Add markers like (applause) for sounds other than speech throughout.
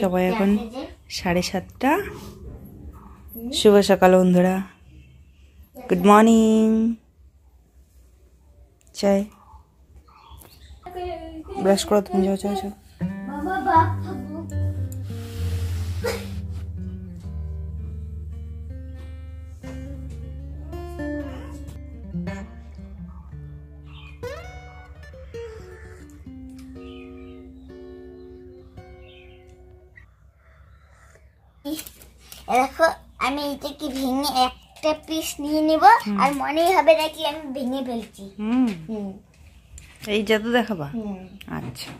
সবাই এখন সাড়ে সাতটা শুভ সকাল বন্ধুরা গুড মর্নিং চাই ব্রাশ করো তুমি যাও চাইছো এটাকে ভেঙে একটা পিস নিয়ে নেব আর মনেই হবে না কি আমি ভেঙে ফেলছি হুম এই জাদু দেখাবা আচ্ছা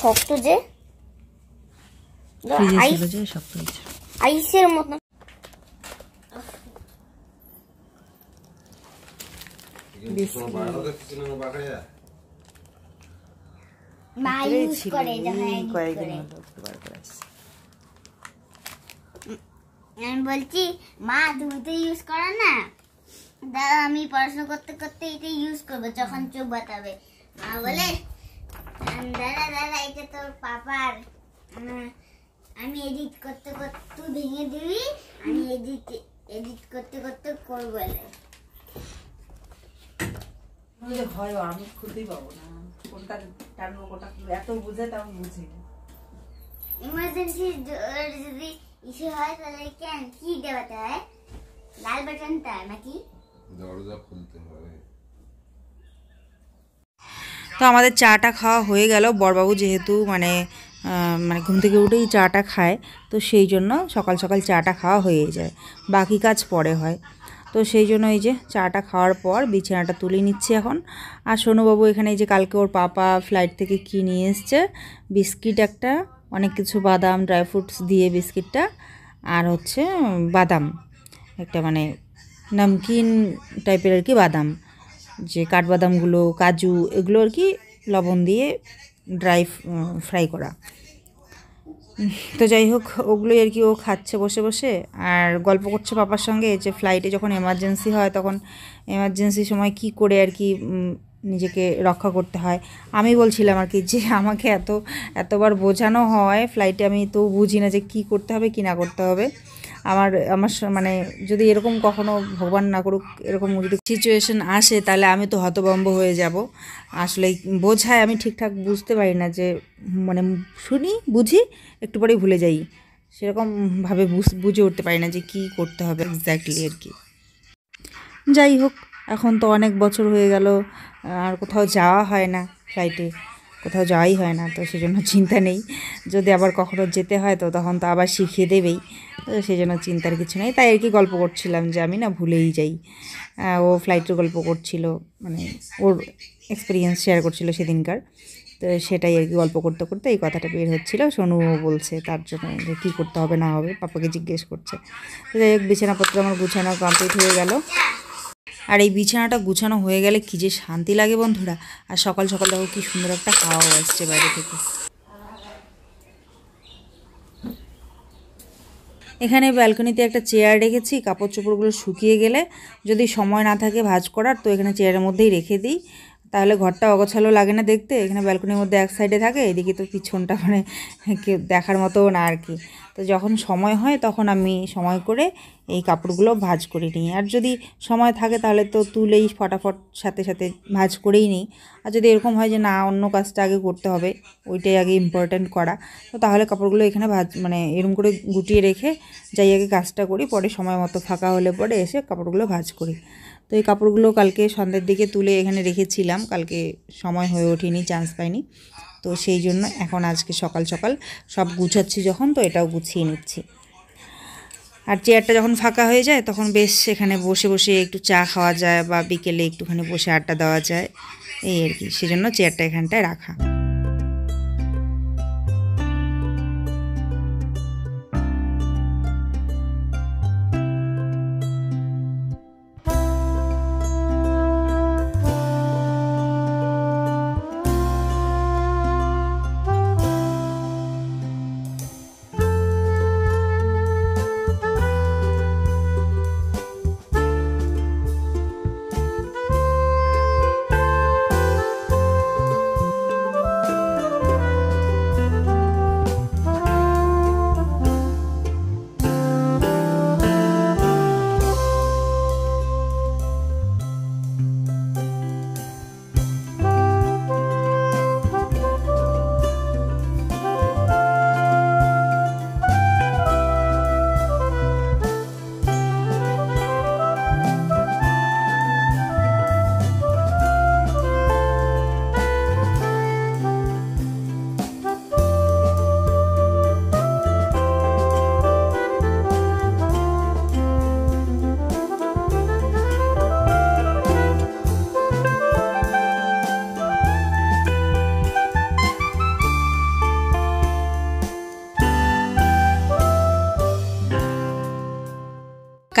শক্ত যে আইসের মতন হ্যাঁ, আমি বলছি মা তুমি ইউজ করো না দাদা আমি পড়াশোনা করতে করতে এটা ইউজ করবো যখন চোখ বাতাবে মা বলে দাদা দাদা এটা তোর পাপার মানে, আমি এডিট করতে করতে তুই ভেঙে দিবি আমি এডিট এডিট করতে করতে করবো তো আমাদের চাটা খাওয়া হয়ে গেল বড়বাবু যেহেতু মানে মানে ঘুম থেকে উঠেই চাটা খায় তো সেই জন্য সকাল সকাল চাটা খাওয়া হয়ে যায় বাকি কাজ পরে হয় তো সেই জন্য এই যে চাটা খাওয়ার পর বিছানাটা তুলে নিচ্ছে এখন আর সোনুবাবু এখানে এই যে কালকে ওর পাপা ফ্লাইট থেকে কী নিয়ে এসছে বিস্কিট একটা অনেক কিছু বাদাম ড্রাই ফ্রুটস দিয়ে বিস্কিটটা আর হচ্ছে বাদাম একটা মানে নামকিন টাইপের আর কি বাদাম যে কাঠবাদামগুলো কাজু এগুলো আর কি লবণ দিয়ে ড্রাই ফ্রাই করা তো যাই হোক ওগুলোই আর কি ও খাচ্ছে বসে বসে আর গল্প করছে পাপার সঙ্গে যে ফ্লাইটে যখন এমার্জেন্সি হয় তখন এমার্জেন্সি সময় কি করে আর কি নিজেকে রক্ষা করতে হয় আমি বলছিলাম আর কি যে আমাকে এত এতবার বোঝানো হয় ফ্লাইটে আমি তো বুঝি না যে কী করতে হবে কী না করতে হবে আমার আমার মানে যদি এরকম কখনো ভগবান না করুক এরকম যদি সিচুয়েশন আসে তাহলে আমি তো হতবম্ব হয়ে যাব আসলে বোঝায় আমি ঠিকঠাক বুঝতে পারি না যে মানে শুনি বুঝি একটু পরেই ভুলে যাই সেরকমভাবে বুঝে উঠতে পারি না যে কি করতে হবে এক্স্যাক্টলি আর কি যাই হোক এখন তো অনেক বছর হয়ে গেল আর কোথাও যাওয়া হয় না ফ্লাইটে কোথাও যাওয়াই হয় না তো সেজন্য চিন্তা নেই যদি আবার কখনো যেতে হয় তো তখন তো আবার শিখিয়ে দেবেই তো সেজন্য চিন্তার কিছু নেই তাই আর কি গল্প করছিলাম যে আমি না ভুলেই যাই ও ফ্লাইটের গল্প করছিল মানে ওর এক্সপিরিয়েন্স শেয়ার করছিল সেদিনকার তো সেটাই আর কি গল্প করতে করতে এই কথাটা বের হচ্ছিলো সোনুও বলছে তার জন্য যে কী করতে হবে না হবে পাপাকে জিজ্ঞেস করছে তো যাই হোক বিছানাপত্র আমার গুছানো কমপ্লিট হয়ে গেল আর এই বিছানাটা গুছানো হয়ে গেলে কি যে শান্তি লাগে বন্ধুরা আর সকাল সকাল দেখো কি সুন্দর একটা হাওয়া আসছে বাইরে থেকে এখানে ব্যালকনিতে একটা চেয়ার রেখেছি কাপড় চোপড়গুলো শুকিয়ে গেলে যদি সময় না থাকে ভাজ করার তো এখানে চেয়ারের মধ্যেই রেখে দিই তাহলে ঘরটা অগোছালো লাগে না দেখতে এখানে ব্যালকনির মধ্যে এক সাইডে থাকে এদিকে তো পিছনটা মানে দেখার মতো না আর কি তো যখন সময় হয় তখন আমি সময় করে এই কাপড়গুলো ভাজ করে নিই আর যদি সময় থাকে তাহলে তো তুলেই ফটাফট সাথে সাথে ভাজ করেই নিই আর যদি এরকম হয় যে না অন্য কাজটা আগে করতে হবে ওইটাই আগে ইম্পর্ট্যান্ট করা তো তাহলে কাপড়গুলো এখানে ভাজ মানে এরকম করে গুটিয়ে রেখে যাই আগে কাজটা করি পরে সময় মতো ফাঁকা হলে পরে এসে কাপড়গুলো ভাজ করি তো এই কাপড়গুলো কালকে সন্ধ্যের দিকে তুলে এখানে রেখেছিলাম কালকে সময় হয়ে ওঠেনি চান্স পাইনি তো সেই জন্য এখন আজকে সকাল সকাল সব গুছাচ্ছি যখন তো এটাও গুছিয়ে নিচ্ছি আর চেয়ারটা যখন ফাঁকা হয়ে যায় তখন বেশ সেখানে বসে বসে একটু চা খাওয়া যায় বা বিকেলে একটুখানি বসে আড্ডা দেওয়া যায় এই আর কি সেজন্য চেয়ারটা এখানটায় রাখা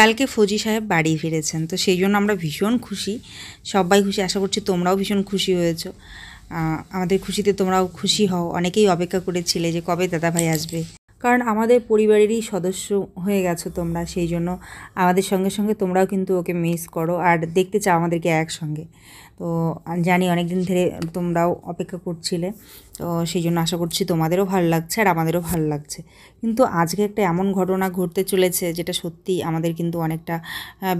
কালকে ফৌজি সাহেব বাড়ি ফিরেছেন তো সেই জন্য আমরা ভীষণ খুশি সবাই খুশি আশা করছি তোমরাও ভীষণ খুশি হয়েছ আমাদের খুশিতে তোমরাও খুশি হও অনেকেই অপেক্ষা করেছিলে যে কবে দাদাভাই আসবে কারণ আমাদের পরিবারেরই সদস্য হয়ে গেছো তোমরা সেই জন্য আমাদের সঙ্গে সঙ্গে তোমরাও কিন্তু ওকে মিস করো আর দেখতে চাও আমাদেরকে একসঙ্গে তো জানি অনেক দিন ধরে তোমরাও অপেক্ষা করছিলে তো সেই জন্য আশা করছি তোমাদেরও ভালো লাগছে আর আমাদেরও ভালো লাগছে কিন্তু আজকে একটা এমন ঘটনা ঘটতে চলেছে যেটা সত্যি আমাদের কিন্তু অনেকটা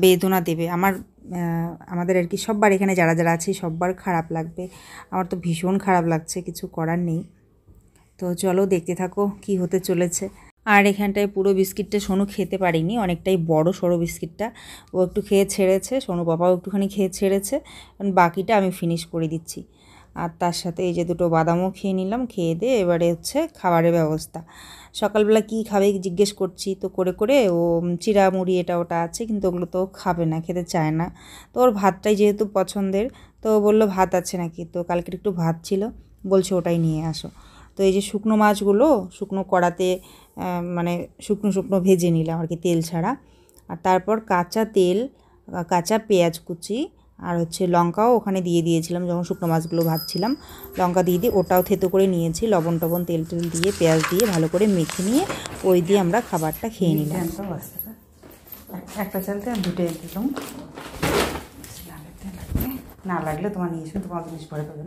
বেদনা দেবে আমার আমাদের আর কি সববার এখানে যারা যারা আছে সববার খারাপ লাগবে আমার তো ভীষণ খারাপ লাগছে কিছু করার নেই তো চলো দেখতে থাকো কি হতে চলেছে আর এখানটায় পুরো বিস্কিটটা সোনু খেতে পারিনি অনেকটাই বড় সরো বিস্কিটটা ও একটু খেয়ে ছেড়েছে সোনু বাবাও একটুখানি খেয়ে ছেড়েছে বাকিটা আমি ফিনিশ করে দিচ্ছি আর তার সাথে এই যে দুটো বাদামও খেয়ে নিলাম খেয়ে দিয়ে এবারে হচ্ছে খাবারের ব্যবস্থা সকালবেলা কি খাবে জিজ্ঞেস করছি তো করে করে ও চিরা মুড়ি এটা ওটা আছে কিন্তু ওগুলো তো খাবে না খেতে চায় না তো ওর ভাতটাই যেহেতু পছন্দের তো বললো ভাত আছে নাকি তো কালকের একটু ভাত ছিল বলছে ওটাই নিয়ে আসো তো এই যে শুকনো মাছগুলো শুকনো কড়াতে মানে শুকনো শুকনো ভেজে নিলাম আর কি তেল ছাড়া আর তারপর কাঁচা তেল কাঁচা পেঁয়াজ কুচি আর হচ্ছে লঙ্কাও ওখানে দিয়ে দিয়েছিলাম যখন শুকনো মাছগুলো ভাজছিলাম লঙ্কা দিয়ে দিয়ে ওটাও থেতো করে নিয়েছি লবণ টবণ তেল টেল দিয়ে পেঁয়াজ দিয়ে ভালো করে মেখে নিয়ে ওই দিয়ে আমরা খাবারটা খেয়ে নিলাম একটা চালতে দুটো দিলাম না লাগলে তোমার নিয়ে তোমার জিনিস পরে পাবেন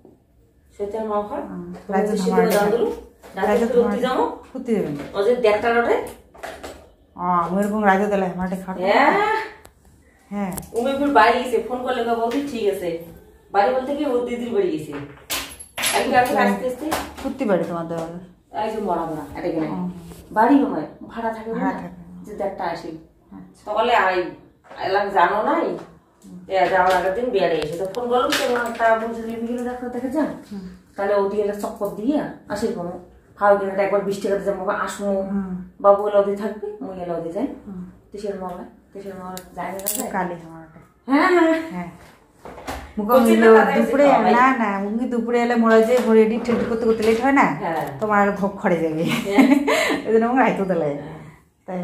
সৈতার মাখা রাইজে ধামার দান্দুল রাইজে তুলতি যাও রটে আ মোর কোন রাইজে দিলে আমারে খাট হ্যাঁ উমে ফির বাড়ি গেছে ফোন করলে কা বলতে ঠিক আছে বাড়ি বলতে কি ও দিদির বাড়ি গেছে আমি কাছে আসতে আসতে তোমার দেওয়াল এই যে মরা মরা ভাড়া থাকে ভাড়া থাকে যে দেখটা আসি সকালে আচ্ছা। আই জানো নাই দিয়ে থাকবে হ্যাঁ, হ্যাঁ।, হ্যাঁ। দুপুরে না না দুপুরে এলে মরা যে ভোর এডিট টেডিট করতে করতে লেট হয় না হ্যাঁ। তোমার ভোগ খড়ে যাবে (laughs) ওই জন্য আইতো তোলায় তাই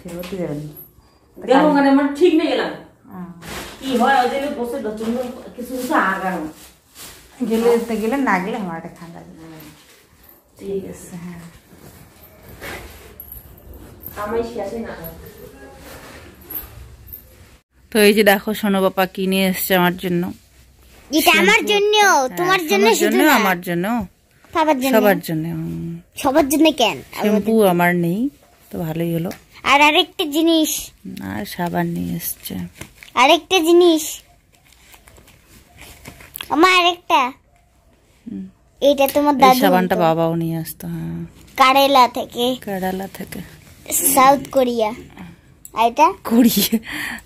ফেরবতে যাবেন ঠিক নিয়ে গেলাম তো এই যে দেখো শোনো বাপা কি নিয়ে এসছে আমার জন্য আমার জন্য তোমার জন্য আমার জন্য জন্য সবার জন্য সবার জন্য কেন শ্যাম্পু আমার নেই তো ভালোই হলো আর আরেকটা জিনিস আর সাবান নিয়ে এসছে আরেকটা জিনিস আমার আরেকটা এটা তোমার দাদু সাবানটা বাবাও নিয়ে আসতো হ্যাঁ কারেলা থেকে কারেলা থেকে সাউথ কোরিয়া আর এটা কোরিয়া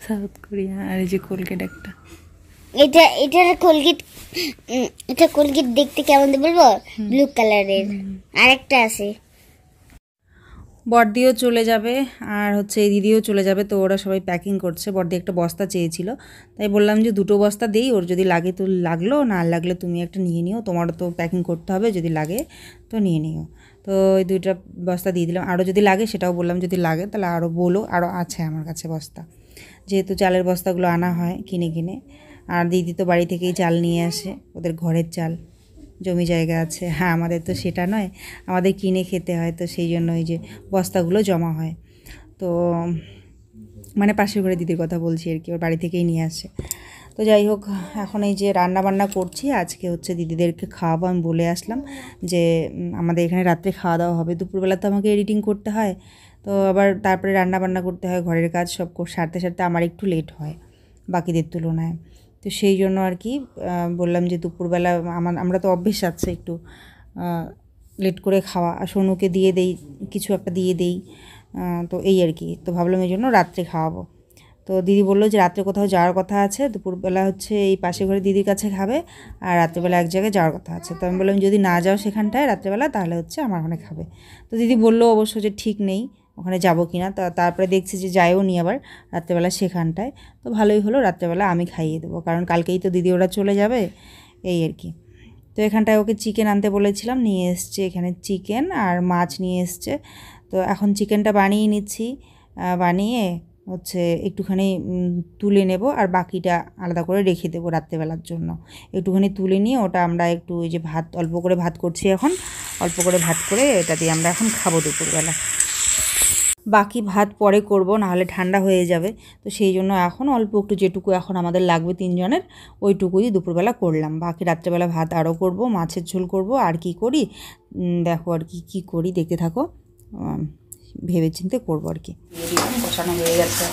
সাউথ কোরিয়া আর এই যে কোলগেট একটা এটা এটার কোলগেট এটা কোলগেট দেখতে কেমন বলবো ব্লু কালারের আরেকটা আছে দিয়েও চলে যাবে আর হচ্ছে এই দিদিও চলে যাবে তো ওরা সবাই প্যাকিং করছে দিয়ে একটা বস্তা চেয়েছিল তাই বললাম যে দুটো বস্তা দিই ওর যদি লাগে তো লাগলো না লাগলে তুমি একটা নিয়ে নিও তোমারও তো প্যাকিং করতে হবে যদি লাগে তো নিয়ে নিও তো এই দুইটা বস্তা দিয়ে দিলাম আরও যদি লাগে সেটাও বললাম যদি লাগে তাহলে আরও বলো আরও আছে আমার কাছে বস্তা যেহেতু চালের বস্তাগুলো আনা হয় কিনে কিনে আর দিদি তো বাড়ি থেকেই চাল নিয়ে আসে ওদের ঘরের চাল জমি জায়গা আছে হ্যাঁ আমাদের তো সেটা নয় আমাদের কিনে খেতে হয় তো সেই জন্য ওই যে বস্তাগুলো জমা হয় তো মানে পাশের ঘরে দিদির কথা বলছি আর কি ওর বাড়ি থেকেই নিয়ে আসে তো যাই হোক এখন এই যে রান্না বান্না করছি আজকে হচ্ছে দিদিদেরকে খাওয়াবো আমি বলে আসলাম যে আমাদের এখানে রাত্রে খাওয়া দাওয়া হবে দুপুরবেলা তো আমাকে এডিটিং করতে হয় তো আবার তারপরে রান্না বান্না করতে হয় ঘরের কাজ সব সারতে সারতে আমার একটু লেট হয় বাকিদের তুলনায় তো সেই জন্য আর কি বললাম যে দুপুরবেলা আমার আমরা তো অভ্যেস আছে একটু লেট করে খাওয়া আর সোনুকে দিয়ে দেই কিছু একটা দিয়ে দেই তো এই আর কি তো ভাবলাম এই জন্য রাত্রে খাওয়াবো তো দিদি বললো যে রাত্রে কোথাও যাওয়ার কথা আছে দুপুরবেলা হচ্ছে এই পাশে ঘরে দিদির কাছে খাবে আর রাত্রেবেলা এক জায়গায় যাওয়ার কথা আছে তো আমি বললাম যদি না যাও সেখানটায় রাত্রেবেলা তাহলে হচ্ছে আমার ওখানে খাবে তো দিদি বললো অবশ্য যে ঠিক নেই ওখানে যাব কি না তারপরে দেখছি যে যাইও নি আবার রাত্রেবেলা সেখানটায় তো ভালোই হলো রাত্রেবেলা আমি খাইয়ে দেবো কারণ কালকেই তো দিদি ওরা চলে যাবে এই আর কি তো এখানটায় ওকে চিকেন আনতে বলেছিলাম নিয়ে এসছে এখানে চিকেন আর মাছ নিয়ে এসছে তো এখন চিকেনটা বানিয়ে নিচ্ছি বানিয়ে হচ্ছে একটুখানি তুলে নেব আর বাকিটা আলাদা করে রেখে দেবো রাত্রেবেলার জন্য একটুখানি তুলে নিয়ে ওটা আমরা একটু ওই যে ভাত অল্প করে ভাত করছি এখন অল্প করে ভাত করে এটা দিয়ে আমরা এখন খাবো দুপুরবেলা বাকি ভাত পরে করব নাহলে ঠান্ডা হয়ে যাবে তো সেই জন্য এখন অল্প একটু যেটুকু এখন আমাদের লাগবে তিনজনের ওইটুকুই দুপুরবেলা করলাম বাকি রাত্রেবেলা ভাত আরও করব মাছের ঝোল করব আর কি করি দেখো আর কি কী করি দেখতে থাকো ভেবে চিনতে করবো আর কি বসানো হয়ে গেছে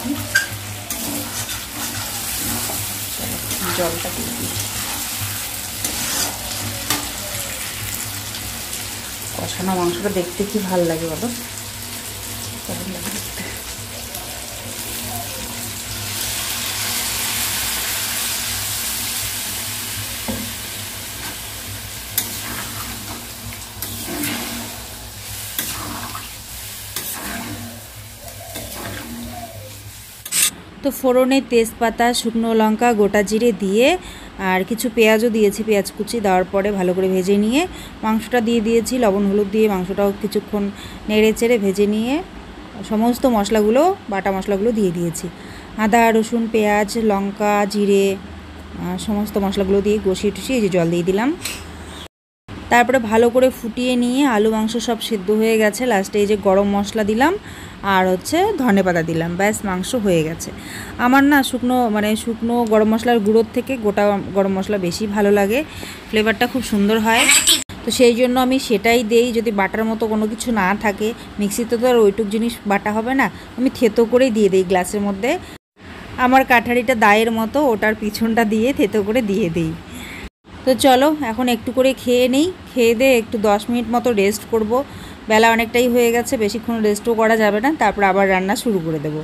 জলটা কষানো মাংসটা দেখতে কি ভাল লাগে বলো তো ফোড়নে তেজপাতা শুকনো লঙ্কা গোটা জিরে দিয়ে আর কিছু পেঁয়াজও দিয়েছি পেঁয়াজ কুচি দেওয়ার পরে ভালো করে ভেজে নিয়ে মাংসটা দিয়ে দিয়েছি লবণ হলুদ দিয়ে মাংসটাও কিছুক্ষণ নেড়ে চেড়ে ভেজে নিয়ে সমস্ত মশলাগুলো বাটা মশলাগুলো দিয়ে দিয়েছি আদা রসুন পেঁয়াজ লঙ্কা জিরে সমস্ত মশলাগুলো দিয়ে কষিয়ে টুষিয়ে যে জল দিয়ে দিলাম তারপরে ভালো করে ফুটিয়ে নিয়ে আলু মাংস সব সিদ্ধ হয়ে গেছে লাস্টে এই যে গরম মশলা দিলাম আর হচ্ছে ধনে পাতা দিলাম ব্যাস মাংস হয়ে গেছে আমার না শুকনো মানে শুকনো গরম মশলার গুঁড়োর থেকে গোটা গরম মশলা বেশি ভালো লাগে ফ্লেভারটা খুব সুন্দর হয় তো সেই জন্য আমি সেটাই দেই যদি বাটার মতো কোনো কিছু না থাকে মিক্সিতে তো আর ওইটুক জিনিস বাটা হবে না আমি থেতো করেই দিয়ে দিই গ্লাসের মধ্যে আমার কাঠারিটা দায়ের মতো ওটার পিছনটা দিয়ে থেতো করে দিয়ে দিই তো চলো এখন একটু করে খেয়ে নেই খেয়ে দে একটু দশ মিনিট মতো রেস্ট করব বেলা অনেকটাই হয়ে গেছে বেশিক্ষণ রেস্টও করা যাবে না তারপর আবার রান্না শুরু করে দেবো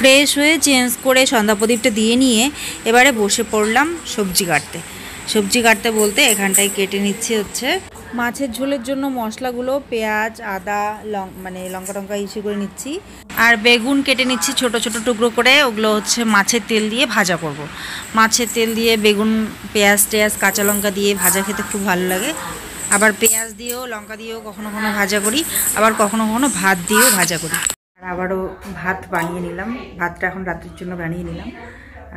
ফ্রেশ হয়ে চেঞ্জ করে সন্ধ্যা প্রদীপটা দিয়ে নিয়ে এবারে বসে পড়লাম সবজি কাটতে সবজি কাটতে বলতে এখানটায় কেটে নিচ্ছে হচ্ছে মাছের ঝোলের জন্য মশলাগুলো পেঁয়াজ আদা লং মানে লঙ্কা টঙ্কা ইস্যু করে নিচ্ছি আর বেগুন কেটে নিচ্ছি ছোট ছোট টুকরো করে ওগুলো হচ্ছে মাছের তেল দিয়ে ভাজা করব। মাছের তেল দিয়ে বেগুন পেঁয়াজ টেয়াজ কাঁচা লঙ্কা দিয়ে ভাজা খেতে খুব ভালো লাগে আবার পেঁয়াজ দিয়েও লঙ্কা দিয়েও কখনো কখনো ভাজা করি আবার কখনো কখনো ভাত দিয়েও ভাজা করি আর আবারও ভাত বানিয়ে নিলাম ভাতটা এখন রাতের জন্য বানিয়ে নিলাম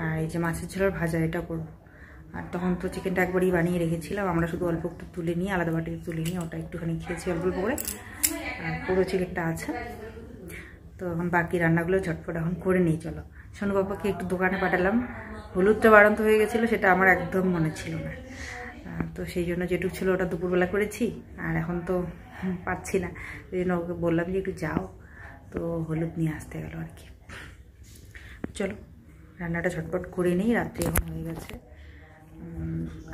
আর এই যে মাছের ঝোলের ভাজা এটা করব আর তখন তো চিকেনটা একবারই বানিয়ে রেখেছিলাম আমরা শুধু অল্প একটু তুলে নিয়ে আলাদা বাটিতে তুলে নিয়ে ওটা একটুখানি খেয়েছি অল্প অল্প করে আর পুরো চিকেনটা আছে তো এখন বাকি রান্নাগুলো ঝটপট এখন করে নিই চলো সোনু বাবাকে একটু দোকানে পাঠালাম হলুদটা বাড়ন্ত হয়ে গেছিলো সেটা আমার একদম মনে ছিল না তো সেই জন্য যেটুকু ছিল ওটা দুপুরবেলা করেছি আর এখন তো পাচ্ছি না সেই জন্য ওকে বললাম যে একটু যাও তো হলুদ নিয়ে আসতে গেল আর কি চলো রান্নাটা ঝটপট করে নিই রাত্রি এখন হয়ে গেছে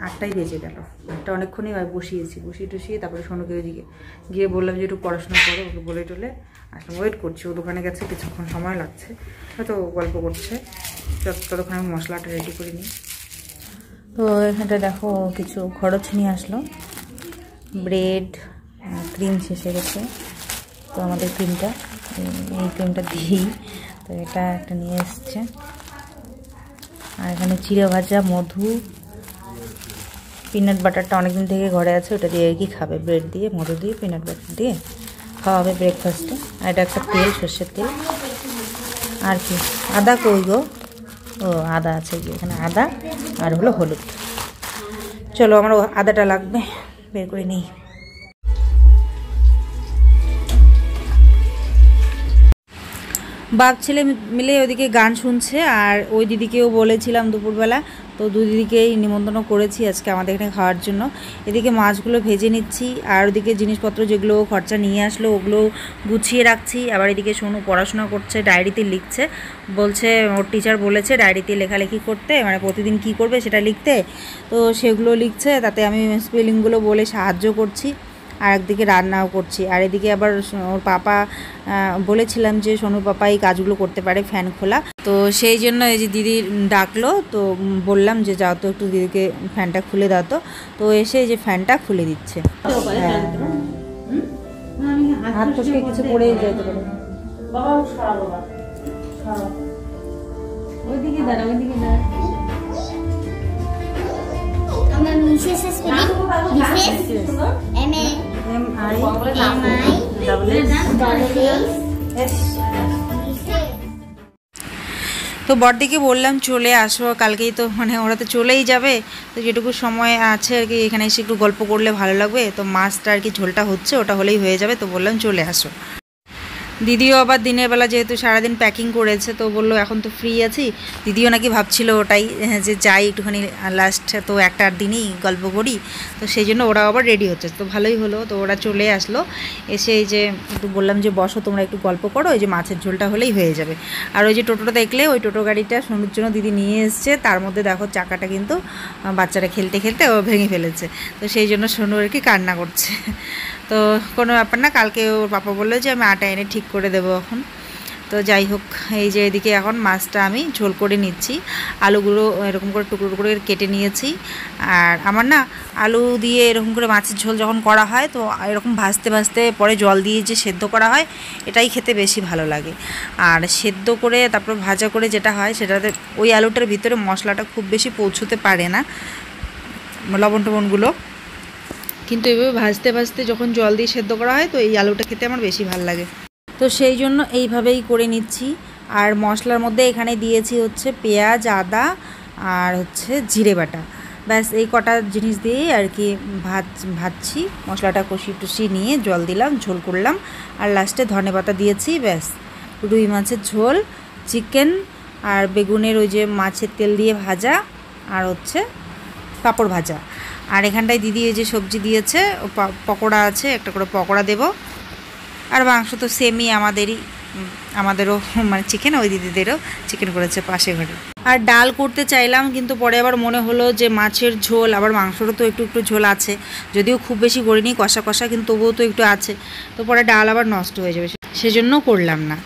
আটটাই বেজে গেল আটটা অনেকক্ষণই বসিয়েছি বসিয়ে টসিয়ে তারপরে সোনুকে ওইদিকে গিয়ে বললাম যে একটু পড়াশোনা করো ওকে বলে টলে আসলে ওয়েট করছি ও দোকানে গেছে কিছুক্ষণ সময় লাগছে হয়তো গল্প করছে ততক্ষণ আমি মশলাটা রেডি করে নিই তো এখানটা দেখো কিছু খরচ নিয়ে আসলো ব্রেড ক্রিম শেষে গেছে তো আমাদের ক্রিমটা এই ক্রিমটা দিই তো এটা একটা নিয়ে এসছে আর এখানে চিড়ে ভাজা মধু পিনাট বাটারটা অনেকদিন থেকে ঘরে আছে ওটা দিয়ে কি খাবে ব্রেড দিয়ে মধু দিয়ে পিনাট বাটার দিয়ে খাওয়াবে হবে ব্রেকফাস্টে আর এটা একটা তেল সর্ষের তেল আর কি আদা কই গো ও আদা আছে কি এখানে আদা আর হলো হলুদ চলো আমার আদাটা লাগবে বের করে নিই বাপ ছেলে মিলে ওদিকে গান শুনছে আর ওই দিদিকেও বলেছিলাম দুপুরবেলা তো দু দিদিকেই নিমন্ত্রণ করেছি আজকে আমাদের এখানে খাওয়ার জন্য এদিকে মাছগুলো ভেজে নিচ্ছি আর ওদিকে জিনিসপত্র যেগুলো খরচা নিয়ে আসলো ওগুলো গুছিয়ে রাখছি আবার এদিকে সোনু পড়াশোনা করছে ডায়েরিতে লিখছে বলছে ওর টিচার বলেছে ডায়েরিতে লেখালেখি করতে মানে প্রতিদিন কি করবে সেটা লিখতে তো সেগুলো লিখছে তাতে আমি স্পেলিংগুলো বলে সাহায্য করছি আর একদিকে রান্নাও করছি আর এদিকে আবার ওর পাপা বলেছিলাম যে সোনুর পাপা এই কাজগুলো করতে পারে ফ্যান খোলা তো সেই জন্য এই যে দিদি ডাকলো তো বললাম যে যাও তো একটু দিদিকে ফ্যানটা খুলে দাও তো তো এসে এই যে ফ্যানটা খুলে দিচ্ছে হ্যাঁ। ওইদিকে দাঁড়া ওইদিকে দাঁড়া মিসেস তো বড়দিকে বললাম চলে আসো কালকেই তো মানে ওরা তো চলেই যাবে তো যেটুকু সময় আছে আর কি এখানে এসে একটু গল্প করলে ভালো লাগবে তো মাছটা আর কি ঝোলটা হচ্ছে ওটা হলেই হয়ে যাবে তো বললাম চলে আসো দিদিও আবার দিনের বেলা যেহেতু সারাদিন প্যাকিং করেছে তো বললো এখন তো ফ্রি আছি দিদিও নাকি ভাবছিল ওটাই হ্যাঁ, যে যাই একটুখানি লাস্ট তো একটা আর গল্প করি তো সেই জন্য ওরা আবার রেডি হচ্ছে তো ভালোই হলো তো ওরা চলে আসলো এসে এই যে একটু বললাম যে বসো তোমরা একটু গল্প করো ওই যে মাছের ঝোলটা হলেই হয়ে যাবে আর ওই যে টোটোটা দেখলে ওই টোটো গাড়িটা সোনুর জন্য দিদি নিয়ে এসছে তার মধ্যে দেখো চাকাটা কিন্তু বাচ্চারা খেলতে খেলতে ও ভেঙে ফেলেছে তো সেই জন্য সোনু আর কি কান্না করছে তো কোনো ব্যাপার না কালকে ওর পাপা বললো যে আমি আটা এনে ঠিক করে দেবো এখন তো যাই হোক এই যে এদিকে এখন মাছটা আমি ঝোল করে নিচ্ছি আলুগুলো এরকম করে টুকরো করে কেটে নিয়েছি আর আমার না আলু দিয়ে এরকম করে মাছের ঝোল যখন করা হয় তো এরকম ভাজতে ভাজতে পরে জল দিয়ে যে সেদ্ধ করা হয় এটাই খেতে বেশি ভালো লাগে আর সেদ্ধ করে তারপর ভাজা করে যেটা হয় সেটাতে ওই আলুটার ভিতরে মশলাটা খুব বেশি পৌঁছতে পারে না লবণ টবণগুলো কিন্তু এভাবে ভাজতে ভাজতে যখন জল দিয়ে সেদ্ধ করা হয় তো এই আলুটা খেতে আমার বেশি ভাল লাগে তো সেই জন্য এইভাবেই করে নিচ্ছি আর মশলার মধ্যে এখানে দিয়েছি হচ্ছে পেঁয়াজ আদা আর হচ্ছে জিরে বাটা ব্যাস এই কটা জিনিস দিয়ে আর কি ভাজ ভাজছি মশলাটা কষি টুষি নিয়ে জল দিলাম ঝোল করলাম আর লাস্টে ধনে পাতা দিয়েছি ব্যাস রুই মাছের ঝোল চিকেন আর বেগুনের ওই যে মাছের তেল দিয়ে ভাজা আর হচ্ছে পাঁপড় ভাজা আর এখানটায় দিদি এই যে সবজি দিয়েছে ও পকোড়া আছে একটা করে পকোড়া দেব আর মাংস তো সেমই আমাদেরই আমাদেরও মানে চিকেন ওই দিদিদেরও চিকেন করেছে পাশে ঘরে আর ডাল করতে চাইলাম কিন্তু পরে আবার মনে হলো যে মাছের ঝোল আবার মাংসরও তো একটু একটু ঝোল আছে যদিও খুব বেশি করিনি কষা কষা কিন্তু তবুও তো একটু আছে তো পরে ডাল আবার নষ্ট হয়ে যাবে সেজন্য করলাম না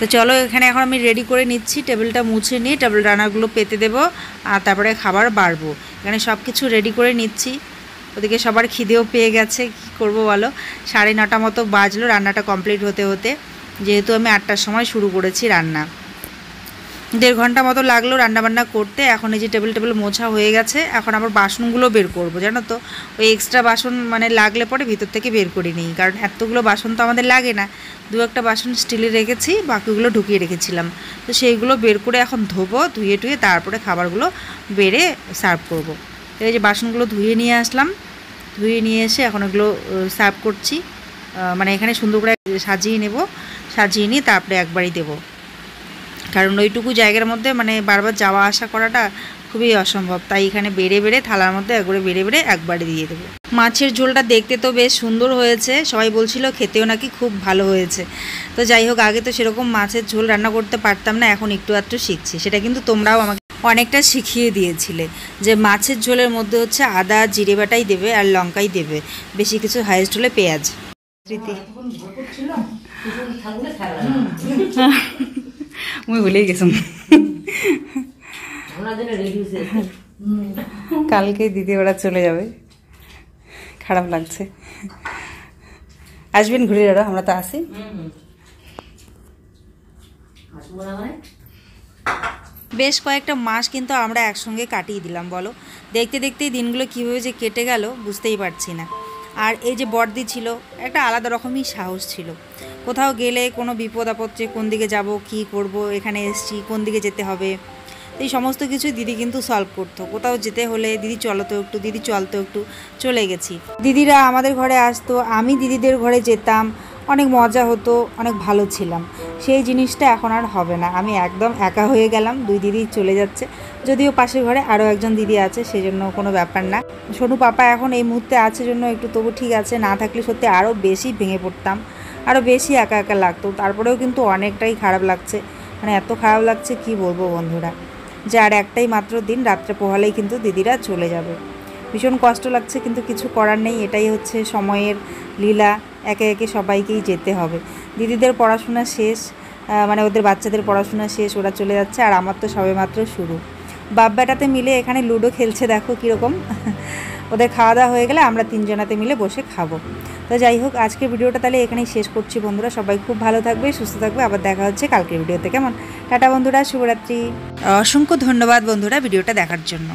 তো চলো এখানে এখন আমি রেডি করে নিচ্ছি টেবিলটা মুছে নিয়ে টেবিল রান্নাগুলো পেতে দেবো আর তারপরে খাবার বাড়বো এখানে সব কিছু রেডি করে নিচ্ছি ওদিকে সবার খিদেও পেয়ে গেছে কি করব বলো সাড়ে নটা মতো বাজলো রান্নাটা কমপ্লিট হতে হতে যেহেতু আমি আটটার সময় শুরু করেছি রান্না দেড় ঘন্টা মতো লাগলো রান্নাবান্না করতে এখন এই যে টেবিল টেবিল মোছা হয়ে গেছে এখন আবার বাসনগুলো বের করবো জানো তো ওই এক্সট্রা বাসন মানে লাগলে পরে ভিতর থেকে বের করে নিই কারণ এতগুলো বাসন তো আমাদের লাগে না দু একটা বাসন স্টিলে রেখেছি বাকিগুলো ঢুকিয়ে রেখেছিলাম তো সেইগুলো বের করে এখন ধোবো ধুয়ে টুয়ে তারপরে খাবারগুলো বেড়ে সার্ভ করব। এই যে বাসনগুলো ধুয়ে নিয়ে আসলাম ধুয়ে নিয়ে এসে এখন ওগুলো সার্ভ করছি মানে এখানে সুন্দর করে সাজিয়ে নেব সাজিয়ে নিয়ে তারপরে একবারই দেবো কারণ ওইটুকু জায়গার মধ্যে মানে বারবার যাওয়া আসা করাটা খুবই অসম্ভব তাই এখানে বেড়ে বেড়ে থালার মধ্যে একবারে বেড়ে বেড়ে একবারে দিয়ে দেবো মাছের ঝোলটা দেখতে তো বেশ সুন্দর হয়েছে সবাই বলছিল খেতেও নাকি খুব ভালো হয়েছে তো যাই হোক আগে তো সেরকম মাছের ঝোল রান্না করতে পারতাম না এখন একটু আধটু শিখছি সেটা কিন্তু তোমরাও আমাকে অনেকটা শিখিয়ে দিয়েছিলে যে মাছের ঝোলের মধ্যে হচ্ছে আদা জিরে বাটাই দেবে আর লঙ্কাই দেবে বেশি কিছু হাইস্ট হলে পেঁয়াজ স্মৃতি মুই ভুলেই গেছুম কালকে দিদি ওরা চলে যাবে খারাপ লাগছে আসবেন ঘুরে দাঁড়া আমরা তো আসি বেশ কয়েকটা মাস কিন্তু আমরা একসঙ্গে কাটিয়ে দিলাম বলো দেখতে দেখতেই দিনগুলো কীভাবে যে কেটে গেল বুঝতেই পারছি না আর এই যে বর্দি ছিল একটা আলাদা রকমই সাহস ছিল কোথাও গেলে কোনো বিপদ আপদ যে কোন দিকে যাব কি করব এখানে এসছি কোন দিকে যেতে হবে এই সমস্ত কিছু দিদি কিন্তু সলভ করতো কোথাও যেতে হলে দিদি চলতো একটু দিদি চলতো একটু চলে গেছি দিদিরা আমাদের ঘরে আসতো আমি দিদিদের ঘরে যেতাম অনেক মজা হতো অনেক ভালো ছিলাম সেই জিনিসটা এখন আর হবে না আমি একদম একা হয়ে গেলাম দুই দিদি চলে যাচ্ছে যদিও পাশের ঘরে আরও একজন দিদি আছে সেজন্য কোনো ব্যাপার না সোনু পাপা এখন এই মুহূর্তে আছে জন্য একটু তবু ঠিক আছে না থাকলে সত্যি আরও বেশি ভেঙে পড়তাম আরও বেশি একা একা লাগতো তারপরেও কিন্তু অনেকটাই খারাপ লাগছে মানে এত খারাপ লাগছে কি বলবো বন্ধুরা যে আর একটাই মাত্র দিন রাত্রে পোহালেই কিন্তু দিদিরা চলে যাবে ভীষণ কষ্ট লাগছে কিন্তু কিছু করার নেই এটাই হচ্ছে সময়ের লীলা একে একে সবাইকেই যেতে হবে দিদিদের পড়াশোনা শেষ মানে ওদের বাচ্চাদের পড়াশোনা শেষ ওরা চলে যাচ্ছে আর আমার তো সবে মাত্র শুরু বাপ বেটাতে মিলে এখানে লুডো খেলছে দেখো কীরকম ওদের খাওয়া দাওয়া হয়ে গেলে আমরা তিনজনাতে মিলে বসে খাবো তো যাই হোক আজকের ভিডিওটা তাহলে এখানেই শেষ করছি বন্ধুরা সবাই খুব ভালো থাকবে সুস্থ থাকবে আবার দেখা হচ্ছে কালকের ভিডিওতে কেমন টাটা বন্ধুরা শুভরাত্রি অসংখ্য ধন্যবাদ বন্ধুরা ভিডিওটা দেখার জন্য